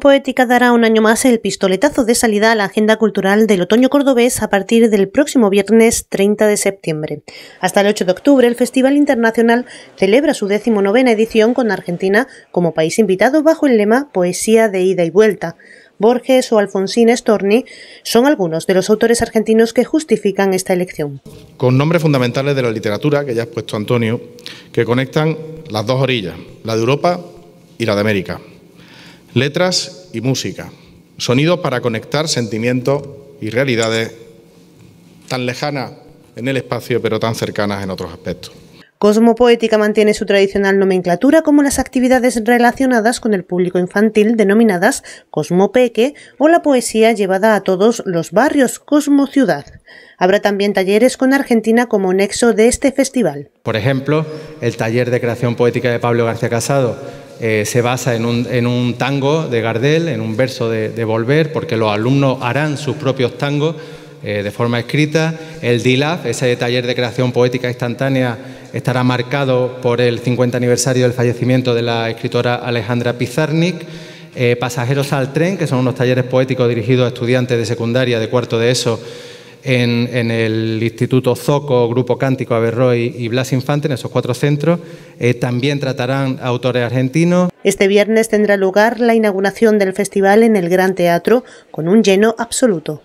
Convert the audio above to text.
Poética dará un año más el pistoletazo de salida a la agenda cultural del otoño cordobés a partir del próximo viernes 30 de septiembre. Hasta el 8 de octubre, el Festival Internacional celebra su decimonovena edición con Argentina como país invitado bajo el lema Poesía de ida y vuelta. Borges o Alfonsín Storni son algunos de los autores argentinos que justifican esta elección. Con nombres fundamentales de la literatura, que ya has puesto Antonio, que conectan las dos orillas, la de Europa y la de América letras y música, sonidos para conectar sentimientos y realidades tan lejanas en el espacio pero tan cercanas en otros aspectos. Poética mantiene su tradicional nomenclatura como las actividades relacionadas con el público infantil denominadas Cosmo Peque... o la poesía llevada a todos los barrios Cosmo Ciudad... Habrá también talleres con Argentina como nexo de este festival. Por ejemplo, el taller de creación poética de Pablo García Casado, eh, se basa en un, tango de Gardel, en un verso de, Volver, porque los alumnos harán sus propios tangos eh, de forma escrita. El DILAF, ese taller de creación poética instantánea, estará marcado por el 50 aniversario del fallecimiento de la escritora Alejandra Pizarnik. Eh, Pasajeros al tren, que son unos talleres poéticos dirigidos a estudiantes de secundaria de cuarto de ESO en, el Instituto Zoco, Grupo Cántico, Averroy y Blas Infante, en esos cuatro centros. Eh, también tratarán autores argentinos. Este viernes tendrá lugar la inauguración del festival en el Gran Teatro con un lleno absoluto.